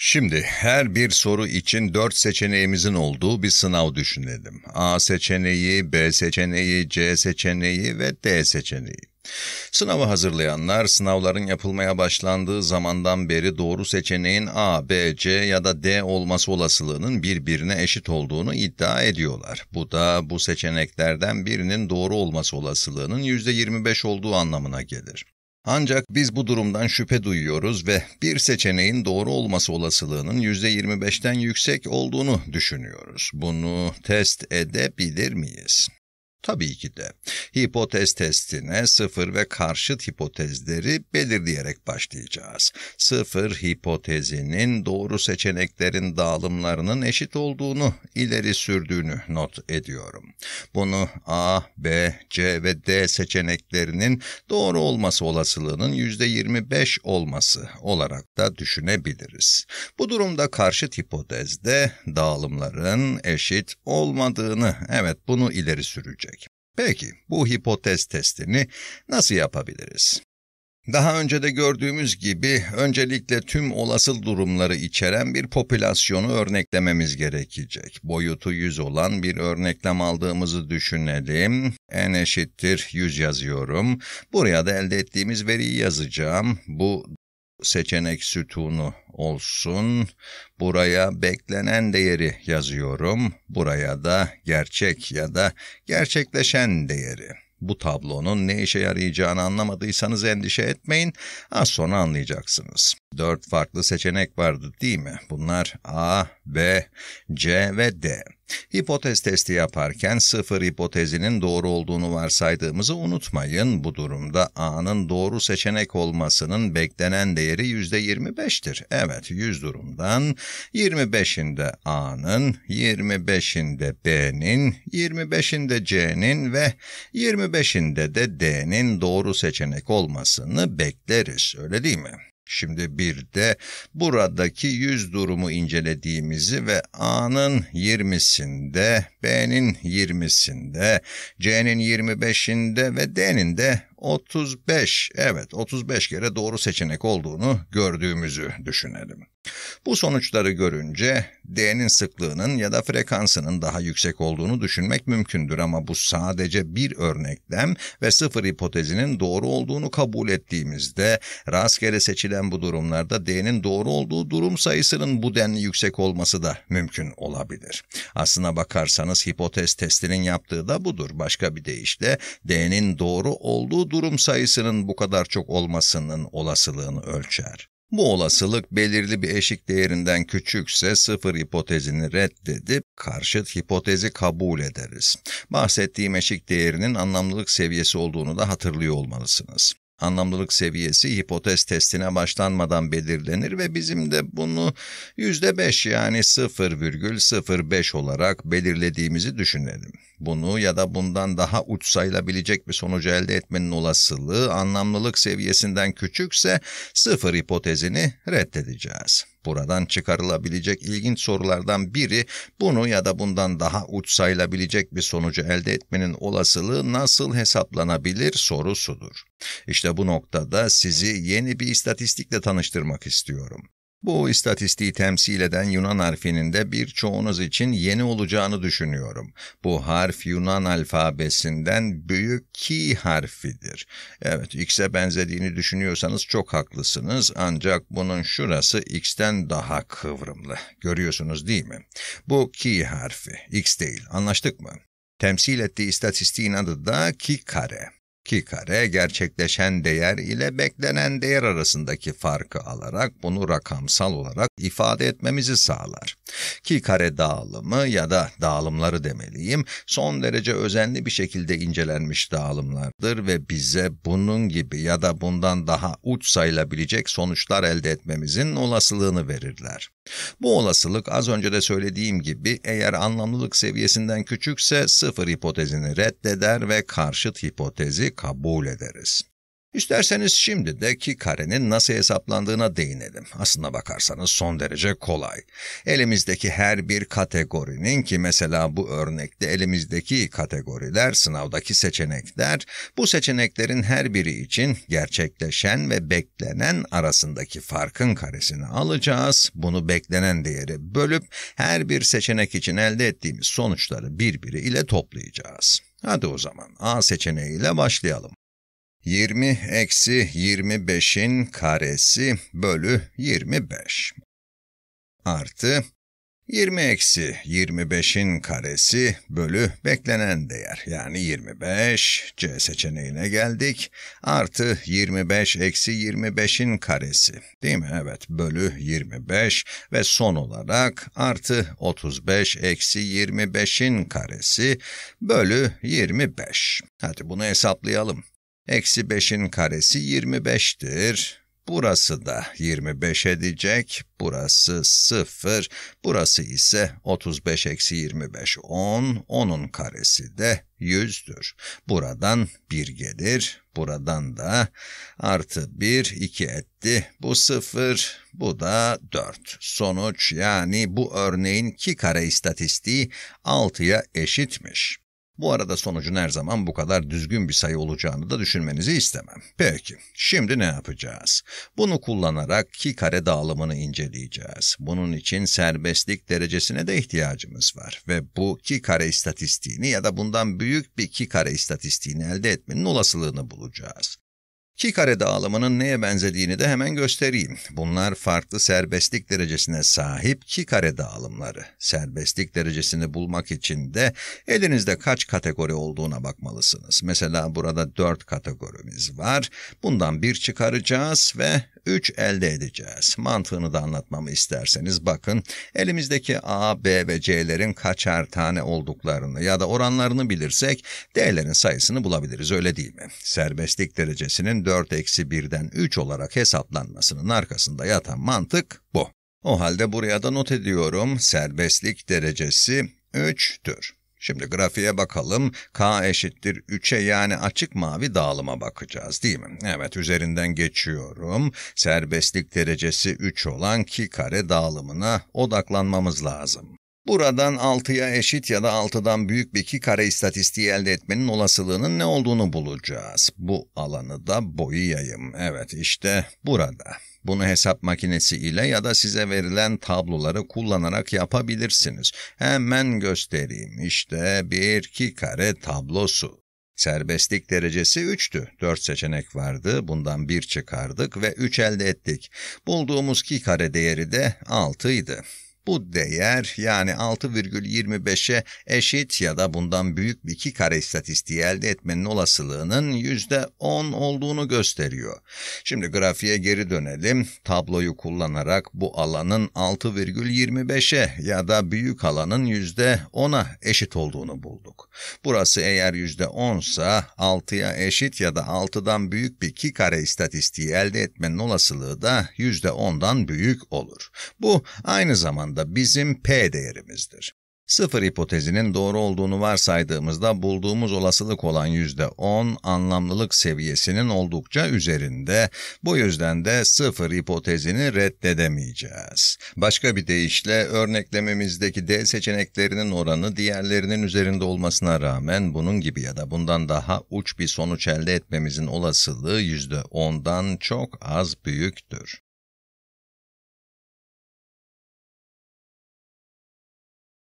Şimdi her bir soru için dört seçeneğimizin olduğu bir sınav düşünelim. A seçeneği, B seçeneği, C seçeneği ve D seçeneği. Sınavı hazırlayanlar sınavların yapılmaya başlandığı zamandan beri doğru seçeneğin A, B, C ya da D olması olasılığının birbirine eşit olduğunu iddia ediyorlar. Bu da bu seçeneklerden birinin doğru olması olasılığının %25 olduğu anlamına gelir. Ancak biz bu durumdan şüphe duyuyoruz ve bir seçeneğin doğru olması olasılığının %25'ten yüksek olduğunu düşünüyoruz. Bunu test edebilir miyiz? Tabii ki de. Hipotez testine sıfır ve karşıt hipotezleri belirleyerek başlayacağız. Sıfır hipotezinin doğru seçeneklerin dağılımlarının eşit olduğunu ileri sürdüğünü not ediyorum. Bunu A, B, C ve D seçeneklerinin doğru olması olasılığının %25 olması olarak da düşünebiliriz. Bu durumda karşıt hipotezde dağılımların eşit olmadığını, evet bunu ileri süreceğiz. Peki, bu hipotez testini nasıl yapabiliriz? Daha önce de gördüğümüz gibi öncelikle tüm olası durumları içeren bir popülasyonu örneklememiz gerekecek. Boyutu 100 olan bir örneklem aldığımızı düşünelim. N eşittir 100 yazıyorum. Buraya da elde ettiğimiz veriyi yazacağım. Bu seçenek sütunu olsun. Buraya beklenen değeri yazıyorum. Buraya da gerçek ya da gerçekleşen değeri. Bu tablonun ne işe yarayacağını anlamadıysanız endişe etmeyin. Az sonra anlayacaksınız. Dört farklı seçenek vardı değil mi? Bunlar A, B, C ve D. Hipotez testi yaparken sıfır hipotezinin doğru olduğunu varsaydığımızı unutmayın. Bu durumda A'nın doğru seçenek olmasının beklenen değeri %25'tir. Evet 100 durumdan 25'inde A'nın, 25'inde B'nin, 25'inde C'nin ve 25'inde de D'nin doğru seçenek olmasını bekleriz öyle değil mi? Şimdi bir de buradaki yüz durumu incelediğimizi ve A'nın 20'sinde, B'nin 20'sinde, C'nin 25'inde ve D'nin de 35, evet 35 kere doğru seçenek olduğunu gördüğümüzü düşünelim. Bu sonuçları görünce D'nin sıklığının ya da frekansının daha yüksek olduğunu düşünmek mümkündür ama bu sadece bir örneklem ve sıfır hipotezinin doğru olduğunu kabul ettiğimizde rastgele seçilen bu durumlarda D'nin doğru olduğu durum sayısının bu denli yüksek olması da mümkün olabilir. Aslına bakarsanız hipotez testinin yaptığı da budur. Başka bir deyişle D'nin doğru olduğu durum sayısının bu kadar çok olmasının olasılığını ölçer. Bu olasılık belirli bir eşik değerinden küçükse sıfır hipotezini reddedip karşıt hipotezi kabul ederiz. Bahsettiğim eşik değerinin anlamlılık seviyesi olduğunu da hatırlıyor olmalısınız. Anlamlılık seviyesi hipotez testine başlanmadan belirlenir ve bizim de bunu %5 yani 0,05 olarak belirlediğimizi düşünelim. Bunu ya da bundan daha uç sayılabilecek bir sonucu elde etmenin olasılığı anlamlılık seviyesinden küçükse sıfır hipotezini reddedeceğiz. Buradan çıkarılabilecek ilginç sorulardan biri bunu ya da bundan daha uç sayılabilecek bir sonucu elde etmenin olasılığı nasıl hesaplanabilir sorusudur. İşte bu noktada sizi yeni bir istatistikle tanıştırmak istiyorum. Bu istatistiği temsil eden Yunan harfinin de birçoğunuz için yeni olacağını düşünüyorum. Bu harf Yunan alfabesinden büyük ki harfidir. Evet, X'e benzediğini düşünüyorsanız çok haklısınız ancak bunun şurası X'ten daha kıvrımlı. Görüyorsunuz değil mi? Bu ki harfi, X değil. Anlaştık mı? Temsil ettiği istatistiğin adı da ki kare ki kare gerçekleşen değer ile beklenen değer arasındaki farkı alarak bunu rakamsal olarak ifade etmemizi sağlar. Ki kare dağılımı ya da dağılımları demeliyim son derece özenli bir şekilde incelenmiş dağılımlardır ve bize bunun gibi ya da bundan daha uç sayılabilecek sonuçlar elde etmemizin olasılığını verirler. Bu olasılık az önce de söylediğim gibi eğer anlamlılık seviyesinden küçükse sıfır hipotezini reddeder ve karşıt hipotezi kabul ederiz. İsterseniz şimdi de ki karenin nasıl hesaplandığına değinelim. Aslına bakarsanız son derece kolay. Elimizdeki her bir kategorinin ki mesela bu örnekte elimizdeki kategoriler, sınavdaki seçenekler, bu seçeneklerin her biri için gerçekleşen ve beklenen arasındaki farkın karesini alacağız. Bunu beklenen değeri bölüp her bir seçenek için elde ettiğimiz sonuçları birbiri ile toplayacağız. Hadi o zaman A seçeneğiyle başlayalım. 20 eksi 25'in karesi bölü 25 artı 20 eksi 25'in karesi bölü beklenen değer yani 25 C seçeneğine geldik artı 25 eksi 25'in karesi değil mi? Evet bölü 25 ve son olarak artı 35 eksi 25'in karesi bölü 25. Hadi bunu hesaplayalım. Eksi 5'in karesi 25'tir. Burası da 25 edecek. Burası 0. Burası ise 35 eksi 25 10. 10'un karesi de 100'dür. Buradan 1 gelir. Buradan da artı 1 2 etti. Bu 0. Bu da 4. Sonuç yani bu örneğin 2 kare istatistiği 6'ya eşitmiş. Bu arada sonucun her zaman bu kadar düzgün bir sayı olacağını da düşünmenizi istemem. Peki, şimdi ne yapacağız? Bunu kullanarak ki kare dağılımını inceleyeceğiz. Bunun için serbestlik derecesine de ihtiyacımız var. Ve bu ki kare istatistiğini ya da bundan büyük bir ki kare istatistiğini elde etmenin olasılığını bulacağız. İki kare dağılımının neye benzediğini de hemen göstereyim. Bunlar farklı serbestlik derecesine sahip iki kare dağılımları. Serbestlik derecesini bulmak için de elinizde kaç kategori olduğuna bakmalısınız. Mesela burada dört kategorimiz var. Bundan bir çıkaracağız ve 3 elde edeceğiz. Mantığını da anlatmamı isterseniz bakın elimizdeki A, B ve C'lerin kaçar tane olduklarını ya da oranlarını bilirsek D'lerin sayısını bulabiliriz öyle değil mi? Serbestlik derecesinin 4 eksi 1'den 3 olarak hesaplanmasının arkasında yatan mantık bu. O halde buraya da not ediyorum. Serbestlik derecesi 3'tür. Şimdi grafiğe bakalım. K eşittir 3'e yani açık mavi dağılıma bakacağız değil mi? Evet üzerinden geçiyorum. Serbestlik derecesi 3 olan K kare dağılımına odaklanmamız lazım. Buradan 6'ya eşit ya da 6'dan büyük bir iki kare istatistiği elde etmenin olasılığının ne olduğunu bulacağız. Bu alanı da boyayayım. Evet işte burada. Bunu hesap makinesi ile ya da size verilen tabloları kullanarak yapabilirsiniz. Hemen göstereyim. İşte bir iki kare tablosu. Serbestlik derecesi 3'tü. 4 seçenek vardı. Bundan 1 çıkardık ve 3 elde ettik. Bulduğumuz ki kare değeri de 6 idi. Bu değer yani 6,25'e eşit ya da bundan büyük bir iki kare istatistiği elde etmenin olasılığının %10 olduğunu gösteriyor. Şimdi grafiğe geri dönelim. Tabloyu kullanarak bu alanın 6,25'e ya da büyük alanın %10'a eşit olduğunu bulduk. Burası eğer %10 ise 6'ya eşit ya da 6'dan büyük bir iki kare istatistiği elde etmenin olasılığı da %10'dan büyük olur. Bu aynı zamanda oranda bizim P değerimizdir. Sıfır hipotezinin doğru olduğunu varsaydığımızda bulduğumuz olasılık olan %10 anlamlılık seviyesinin oldukça üzerinde. Bu yüzden de sıfır hipotezini reddedemeyeceğiz. Başka bir deyişle örneklememizdeki D seçeneklerinin oranı diğerlerinin üzerinde olmasına rağmen bunun gibi ya da bundan daha uç bir sonuç elde etmemizin olasılığı %10'dan çok az büyüktür.